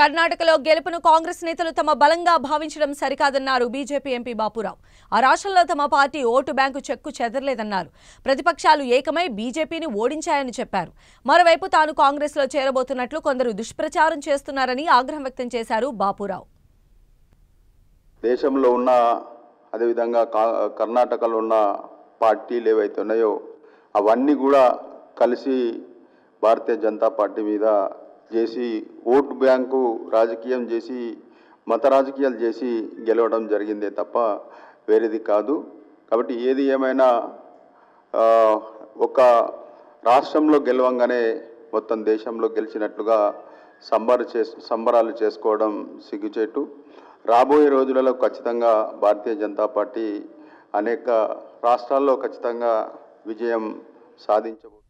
కర్ణాటకలో గెలుపును కాంగ్రెస్ నేతలు తమ బలంగా భావించడం సరికాదన్నారు బీజేపీ ఎంపీ బాపురావు ఆ రాష్ట్రంలో తమ పార్టీ ఓటు బ్యాంకు చెక్కు చెదరలేదన్నారు ప్రతిపక్షాలు ఏకమై బీజేపీని ఓడించాయని చెప్పారు మరోవైపు తాను కాంగ్రెస్లో చేరబోతున్నట్లు కొందరు దుష్ప్రచారం చేస్తున్నారని ఆగ్రహం వ్యక్తం చేశారు బాపురావు దేశంలో ఉన్న అదేవిధంగా కర్ణాటకలో ఉన్న పార్టీలు ఏవైతే ఉన్నాయో అవన్నీ కూడా కలిసి భారతీయ జనతా పార్టీ మీద చేసి ఓటు బ్యాంకు రాజకీయం చేసి మత రాజకీయాలు చేసి గెలవడం జరిగిందే తప్ప వేరేది కాదు కాబట్టి ఏది ఏమైనా ఒక రాష్ట్రంలో గెలవంగానే మొత్తం దేశంలో గెలిచినట్లుగా సంబర సంబరాలు చేసుకోవడం సిగ్గుచేటు రాబోయే రోజులలో ఖచ్చితంగా భారతీయ జనతా పార్టీ అనేక రాష్ట్రాల్లో ఖచ్చితంగా విజయం సాధించబోతుంది